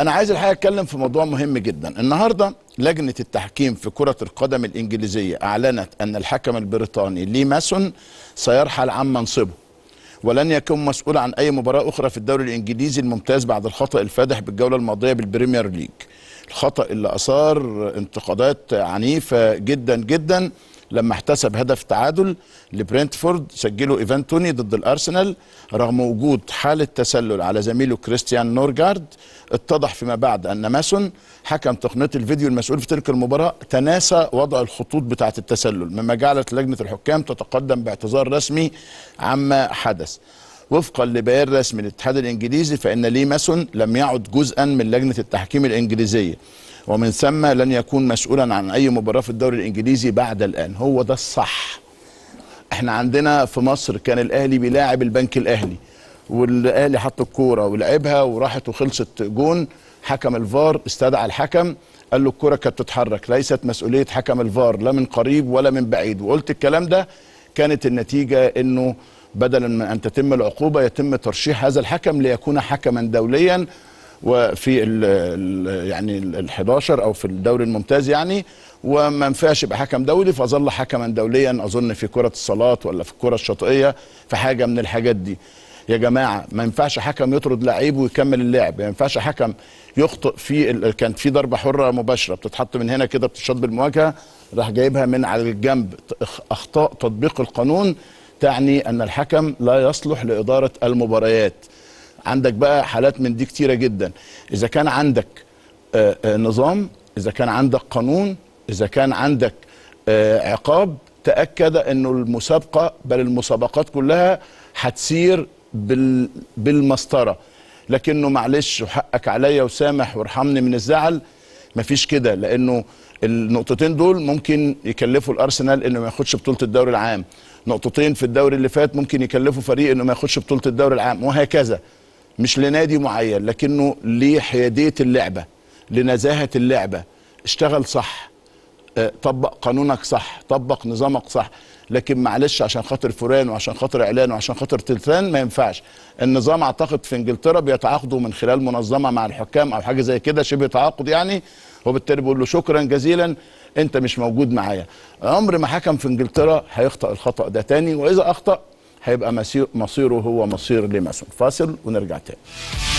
انا عايز الحقيقه اتكلم في موضوع مهم جدا النهارده لجنه التحكيم في كره القدم الانجليزيه اعلنت ان الحكم البريطاني لي ماسون سيرحل عن منصبه ولن يكون مسؤول عن اي مباراه اخرى في الدوري الانجليزي الممتاز بعد الخطا الفادح بالجوله الماضيه بالبريمير ليج الخطا اللي اثار انتقادات عنيفه جدا جدا لما احتسب هدف تعادل لبرنتفورد سجله ايفان توني ضد الارسنال رغم وجود حاله تسلل على زميله كريستيان نورجارد اتضح فيما بعد ان ماسون حكم تقنيه الفيديو المسؤول في تلك المباراه تناسى وضع الخطوط بتاعه التسلل مما جعلت لجنه الحكام تتقدم باعتذار رسمي عما حدث وفقا لبيان رسمي للاتحاد الانجليزي فان لي ماسون لم يعد جزءا من لجنه التحكيم الانجليزيه ومن ثم لن يكون مسؤولا عن اي مباراه في الدوري الانجليزي بعد الان هو ده الصح احنا عندنا في مصر كان الاهلي بيلاعب البنك الاهلي والاهلي حط الكوره ولعبها وراحت وخلصت جون حكم الفار استدعى الحكم قال له الكوره كانت تتحرك ليست مسؤوليه حكم الفار لا من قريب ولا من بعيد وقلت الكلام ده كانت النتيجه انه بدلا من ان تتم العقوبه يتم ترشيح هذا الحكم ليكون حكما دوليا وفي الـ الـ يعني ال 11 او في الدوري الممتاز يعني وما ينفعش يبقى حكم دولي فظل حكما دوليا اظن في كره الصالات ولا في الكره الشاطئيه في حاجه من الحاجات دي يا جماعه ما ينفعش حكم يطرد لعيب ويكمل اللعب ما ينفعش حكم يخطئ في كان في ضربه حره مباشره بتتحط من هنا كده بتشط بالمواجهه راح جايبها من على الجنب اخطاء تطبيق القانون تعني ان الحكم لا يصلح لاداره المباريات عندك بقى حالات من دي كتيره جدا اذا كان عندك آه، آه، نظام اذا كان عندك قانون اذا كان عندك آه، عقاب تاكد انه المسابقه بل المسابقات كلها هتسير بالمسطره لكنه معلش وحقك عليا وسامح وارحمني من الزعل مفيش كده لانه النقطتين دول ممكن يكلفوا الارسنال انه ما ياخدش بطوله الدوري العام نقطتين في الدوري اللي فات ممكن يكلفوا فريق انه ما ياخدش بطوله الدوري العام وهكذا مش لنادي معين لكنه لحياديه اللعبه لنزاهه اللعبه اشتغل صح آه، طبق قانونك صح طبق نظامك صح لكن معلش عشان خاطر فلان وعشان خاطر اعلان وعشان خاطر تلتان ما ينفعش النظام اعتقد في انجلترا بيتعاقدوا من خلال منظمه مع الحكام او حاجه زي كده شبه تعاقد يعني وبالتالي بيقول له شكرا جزيلا انت مش موجود معايا عمر ما حكم في انجلترا هيخطا الخطا ده تاني واذا اخطا هيبقى مصيره هو مصير لماسون فاصل ونرجع تاني